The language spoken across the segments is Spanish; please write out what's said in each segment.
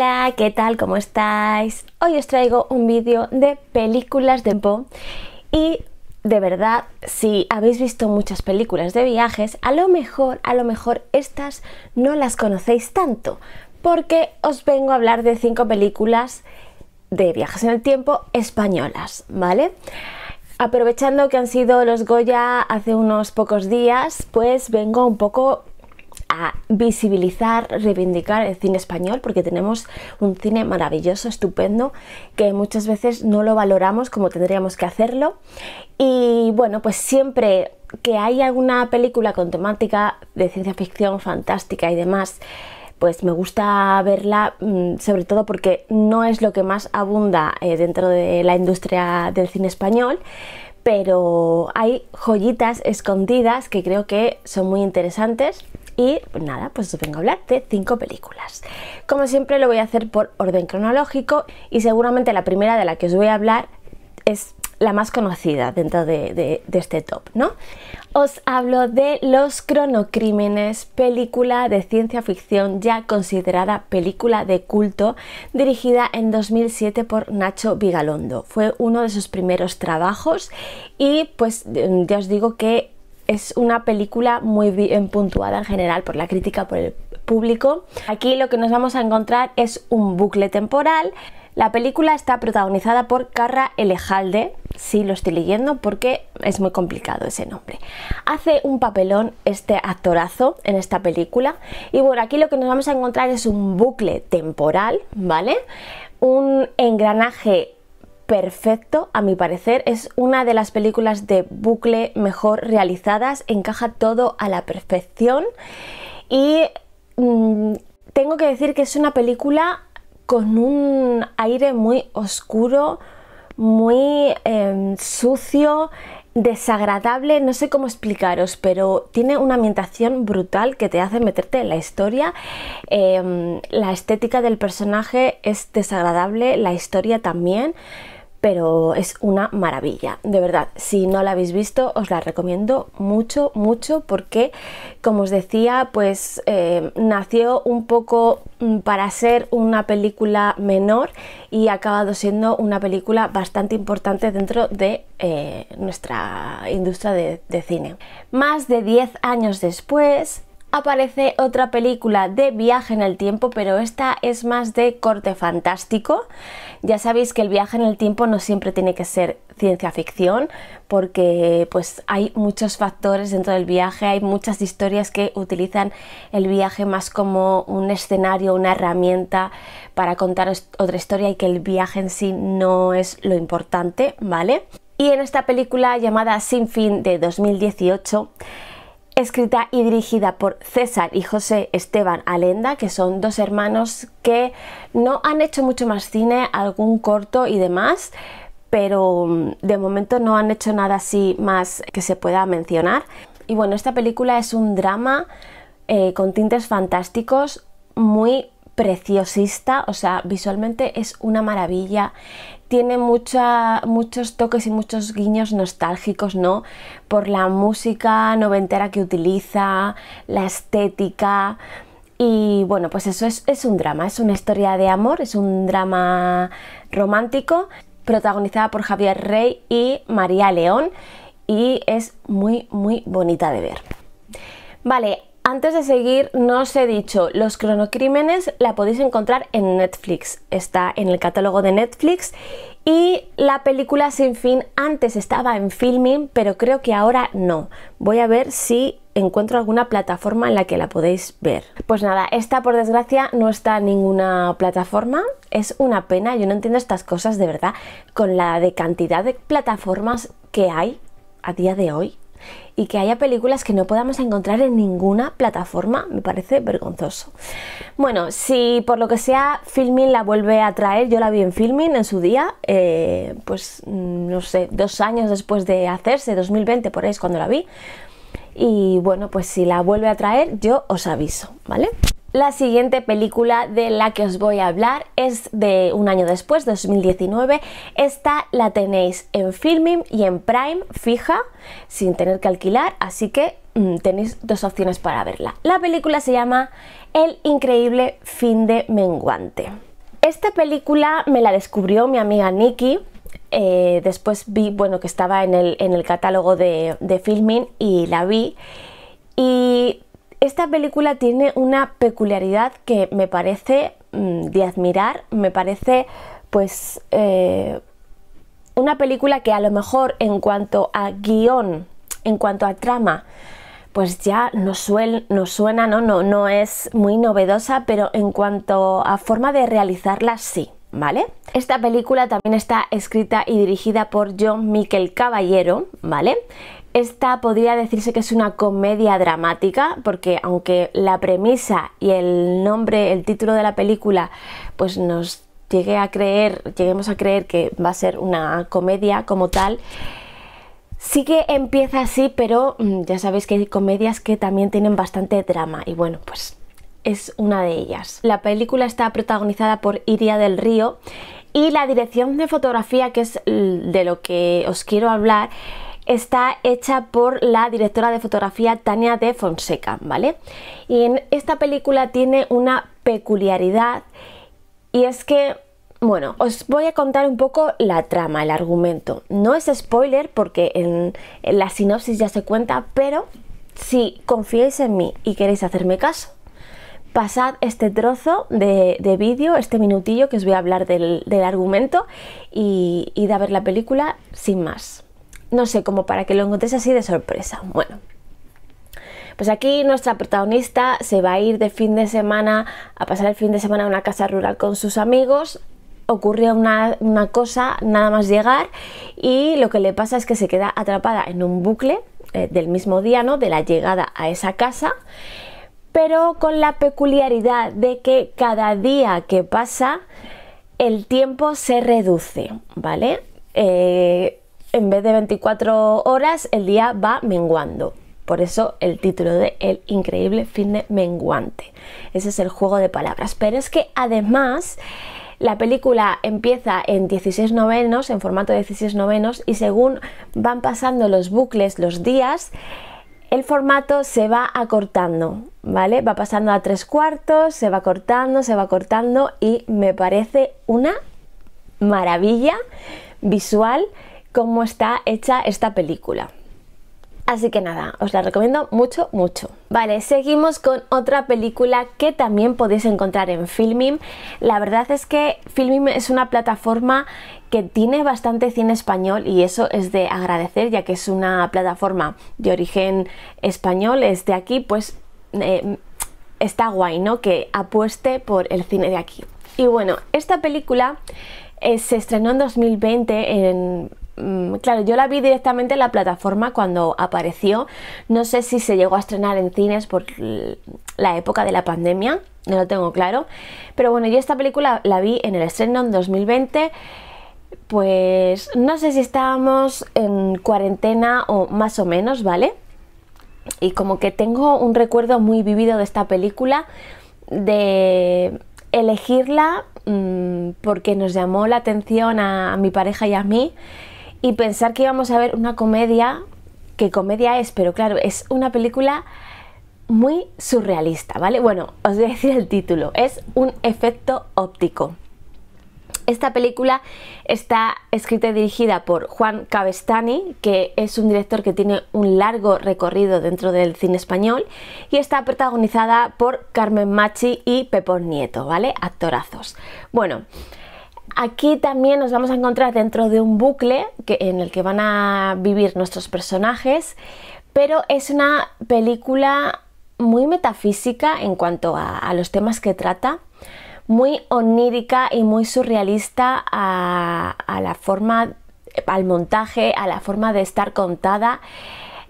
Hola, ¿qué tal? ¿Cómo estáis? Hoy os traigo un vídeo de películas de Po y de verdad, si habéis visto muchas películas de viajes, a lo mejor, a lo mejor estas no las conocéis tanto, porque os vengo a hablar de cinco películas de viajes en el tiempo españolas, ¿vale? Aprovechando que han sido los Goya hace unos pocos días, pues vengo un poco a visibilizar, reivindicar el cine español, porque tenemos un cine maravilloso, estupendo, que muchas veces no lo valoramos como tendríamos que hacerlo. Y bueno, pues siempre que hay alguna película con temática de ciencia ficción fantástica y demás, pues me gusta verla mm, sobre todo porque no es lo que más abunda eh, dentro de la industria del cine español, pero hay joyitas escondidas que creo que son muy interesantes y pues nada, pues os vengo a hablar de cinco películas. Como siempre lo voy a hacer por orden cronológico y seguramente la primera de la que os voy a hablar es la más conocida dentro de, este top, ¿no? Os hablo de Los Cronocrímenes, película de ciencia ficción ya considerada película de culto, dirigida en 2007 por Nacho Vigalondo. Fue uno de sus primeros trabajos y pues ya os digo que es una película muy bien puntuada en general por la crítica, por el público. Aquí lo que nos vamos a encontrar es un bucle temporal. La película está protagonizada por Carra Elejalde, sí lo estoy leyendo porque es muy complicado ese nombre. Hace un papelón este actorazo en esta película y bueno, aquí lo que nos vamos a encontrar es un bucle temporal, ¿vale? Un engranaje perfecto, a mi parecer. Es una de las películas de bucle mejor realizadas, encaja todo a la perfección y mm, tengo que decir que es una película con un aire muy oscuro, muy em, sucio, desagradable, no sé cómo explicaros, pero tiene una ambientación brutal que te hace meterte en la historia. Em, la estética del personaje es desagradable, la historia también pero es una maravilla, de verdad, si no la habéis visto os la recomiendo mucho, mucho porque como os decía pues eh, nació un poco mm, para ser una película menor y ha acabado siendo una película bastante importante dentro de eh, nuestra industria de, de cine. Más de 10 años después aparece otra película de viaje en el tiempo, pero esta es más de corte fantástico. Ya sabéis que el viaje en el tiempo no siempre tiene que ser ciencia ficción, porque pues hay muchos factores dentro del viaje, hay muchas historias que utilizan el viaje más como un escenario, una herramienta para contar otra historia y que el viaje en sí no es lo importante, ¿vale? Y en esta película llamada Sin Fin de 2018, escrita y dirigida por César y José Esteban Alenda, que son dos hermanos que no han hecho mucho más cine, algún corto y demás, pero mm, de momento no han hecho nada así más que se pueda mencionar. Y bueno, esta película es un drama eh, con tintes fantásticos, muy preciosista, o sea, visualmente es una maravilla tiene muchos toques y muchos guiños nostálgicos, ¿no? Por la música noventera que utiliza, la estética. Y bueno, pues eso es, es un drama, es una historia de amor, es un drama romántico, protagonizada por Javier Rey y María León, y es muy, muy bonita de ver. Vale, antes de seguir, no os he dicho, Los cronocrímenes la podéis encontrar en Netflix, está en el catálogo de Netflix y la película Sin Fin antes estaba en Filming, pero creo que ahora no. Voy a ver si encuentro alguna plataforma en la que la podéis ver. Pues nada, esta por desgracia no está en ninguna plataforma, es una pena, yo no entiendo estas cosas de verdad con la de cantidad de plataformas que hay a día de hoy y que haya películas que no podamos encontrar en ninguna plataforma me parece vergonzoso. Bueno, si por lo que sea Filmin la vuelve a traer, yo la vi en Filmin en su día, eh, pues mm, no sé, dos años después de hacerse, 2020 por ahí es cuando la vi. Y bueno, pues si la vuelve a traer, yo os aviso, ¿vale? La siguiente película de la que os voy a hablar es de un año después, 2019. Esta la tenéis en Filming y en Prime fija, sin tener que alquilar, así que mm, tenéis dos opciones para verla. La película se llama El increíble fin de menguante. Esta película me la descubrió mi amiga Nikki, eh, después vi bueno que estaba en el, en el catálogo de, de, filming y la vi y esta película tiene una peculiaridad que me parece mm, de admirar, me parece pues eh, una película que a lo mejor en cuanto a guión, en cuanto a trama, pues ya no suel, suena, ¿no? ¿no? No es muy novedosa, pero en cuanto a forma de realizarla, sí. ¿Vale? Esta película también está escrita y dirigida por John Miquel Caballero, ¿vale? Esta podría decirse que es una comedia dramática porque aunque la premisa y el nombre, el título de la película pues nos llegue a creer, lleguemos a creer que va a ser una comedia como tal, sí que empieza así, pero mm, ya sabéis que hay comedias que también tienen bastante drama y bueno, pues es una de ellas. La película está protagonizada por Iria del Río y la dirección de fotografía, que es de lo que os quiero hablar, está hecha por la directora de fotografía Tania de Fonseca, ¿vale? Y en esta película tiene una peculiaridad y es que, bueno, os voy a contar un poco la trama, el argumento. No es spoiler porque en, la sinopsis ya se cuenta, pero si confiáis en mí y queréis hacerme caso, pasad este trozo de, vídeo, este minutillo que os voy a hablar del, argumento y, y de ver la película sin más no sé, como para que lo encontres así de sorpresa. Bueno, pues aquí nuestra protagonista se va a ir de fin de semana, a pasar el fin de semana a una casa rural con sus amigos. Ocurre una, cosa nada más llegar y lo que le pasa es que se queda atrapada en un bucle eh, del mismo día, ¿no? De la llegada a esa casa, pero con la peculiaridad de que cada día que pasa el tiempo se reduce, ¿vale? Eh, en vez de 24 horas, el día va menguando. Por eso el título de El increíble de menguante. Ese es el juego de palabras. Pero es que además la película empieza en 16 novenos, en formato de 16 novenos, y según van pasando los bucles, los días, el formato se va acortando, ¿vale? Va pasando a tres cuartos, se va cortando, se va cortando y me parece una maravilla visual cómo está hecha esta película. Así que nada, os la recomiendo mucho, mucho. Vale, seguimos con otra película que también podéis encontrar en Filmim. La verdad es que Filmim es una plataforma que tiene bastante cine español y eso es de agradecer ya que es una plataforma de origen español, es de aquí, pues eh, está guay, ¿no? Que apueste por el cine de aquí. Y bueno, esta película eh, se estrenó en 2020 en, Mm, claro, yo la vi directamente en la plataforma cuando apareció. No sé si se llegó a estrenar en cines por la época de la pandemia, no lo tengo claro. Pero bueno, yo esta película la vi en el estreno en 2020. Pues no sé si estábamos en cuarentena o más o menos, ¿vale? Y como que tengo un recuerdo muy vivido de esta película, de elegirla mm, porque nos llamó la atención a mi pareja y a mí y pensar que íbamos a ver una comedia, que comedia es, pero claro, es una película muy surrealista, ¿vale? Bueno, os voy a decir el título, es un efecto óptico. Esta película está escrita y dirigida por Juan Cavestani, que es un director que tiene un largo recorrido dentro del cine español, y está protagonizada por Carmen Machi y Pepón Nieto, ¿vale? Actorazos. Bueno, Aquí también nos vamos a encontrar dentro de un bucle que, en el que van a vivir nuestros personajes, pero es una película muy metafísica en cuanto a, los temas que trata, muy onírica y muy surrealista a, la forma, al montaje, a la forma de estar contada.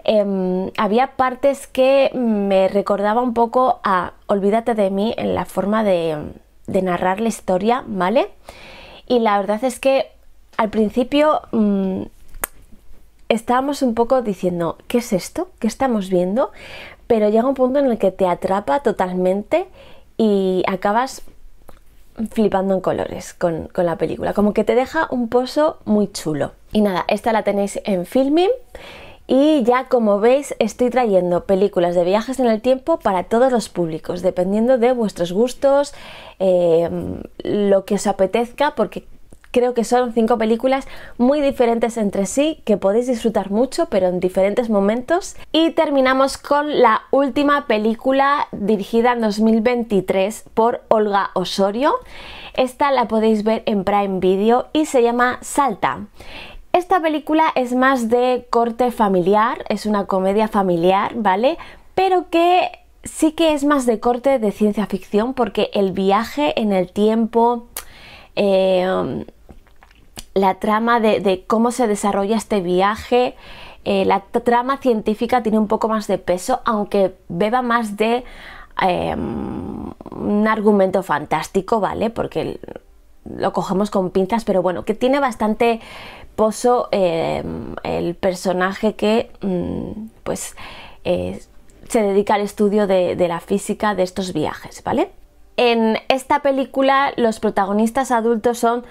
Em, había partes que me recordaba un poco a Olvídate de mí en la forma de narrar la historia, ¿vale? y la verdad es que al principio mm, estábamos un poco diciendo, ¿qué es esto? ¿Qué estamos viendo? Pero llega un punto en el que te atrapa totalmente y acabas flipando en colores con, con, la película. Como que te deja un pozo muy chulo. Y nada, esta la tenéis en Filming y ya como veis estoy trayendo películas de viajes en el tiempo para todos los públicos, dependiendo de vuestros gustos, eh, lo que os apetezca, porque creo que son cinco películas muy diferentes entre sí, que podéis disfrutar mucho, pero en diferentes momentos. Y terminamos con la última película dirigida en 2023 por Olga Osorio. Esta la podéis ver en Prime Video y se llama Salta. Esta película es más de corte familiar, es una comedia familiar, ¿vale? Pero que sí que es más de corte de ciencia ficción porque el viaje en el tiempo, eh, la trama de, cómo se desarrolla este viaje, eh, la trama científica tiene un poco más de peso, aunque beba más de eh, un argumento fantástico, ¿vale? Porque lo cogemos con pinzas, pero bueno, que tiene bastante pozo eh, el personaje que mm, pues eh, se dedica al estudio de, la física de estos viajes, ¿vale? En esta película los protagonistas adultos son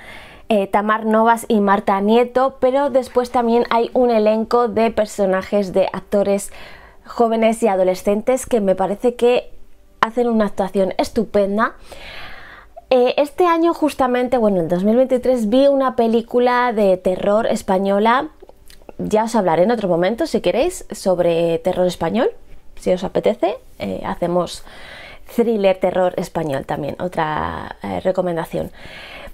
eh, Tamar Novas y Marta Nieto, pero después también hay un elenco de personajes de actores jóvenes y adolescentes que me parece que hacen una actuación estupenda. Eh, este año justamente, bueno, en 2023 vi una película de terror española. Ya os hablaré en otro momento, si queréis, sobre terror español. Si os apetece, eh, hacemos thriller terror español también, otra eh, recomendación.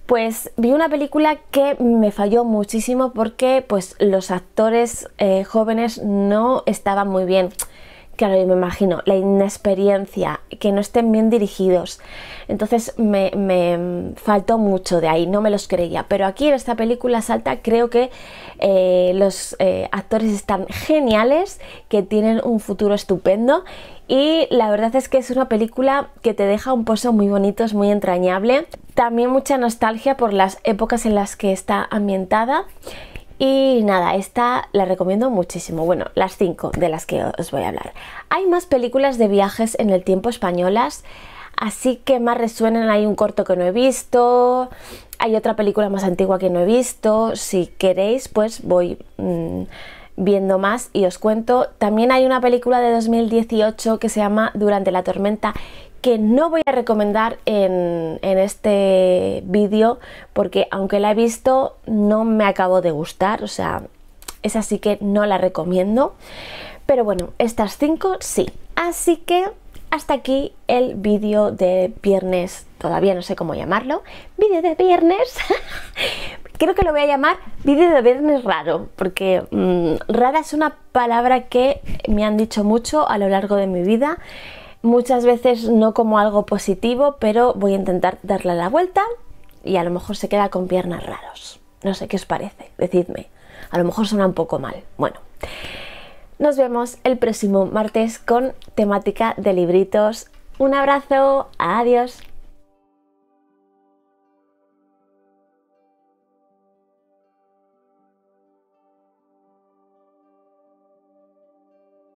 Pues vi una película que me falló muchísimo porque pues, los actores jóvenes no estaban muy bien Claro, yo me imagino la inexperiencia, que no estén bien dirigidos. Entonces me, faltó mucho de ahí, no me los creía. Pero aquí en esta película salta, creo que eh, los eh, actores están geniales, que tienen un futuro estupendo. Y la verdad es que es una película que te deja un pozo muy bonito, es muy entrañable. También mucha nostalgia por las épocas en las que está ambientada. Y nada, esta la recomiendo muchísimo. Bueno, las cinco de las que os voy a hablar. Hay más películas de viajes en el tiempo españolas, así que más resuenan. Hay un corto que no he visto, hay otra película más antigua que no he visto. Si queréis, pues voy mm, viendo más y os cuento. También hay una película de 2018 que se llama Durante la tormenta que no voy a recomendar en, este vídeo porque aunque la he visto no me acabo de gustar, o sea, es así que no la recomiendo. Pero bueno, estas 5 sí. Así que hasta aquí el vídeo de viernes, todavía no sé cómo llamarlo, vídeo de viernes. Creo que lo voy a llamar vídeo de viernes raro, porque mm, rara es una palabra que me han dicho mucho a lo largo de mi vida muchas veces no como algo positivo, pero voy a intentar darle la vuelta y a lo mejor se queda con piernas raros. No sé qué os parece, decidme. A lo mejor suena un poco mal. Bueno, nos vemos el próximo martes con temática de libritos. Un abrazo, adiós.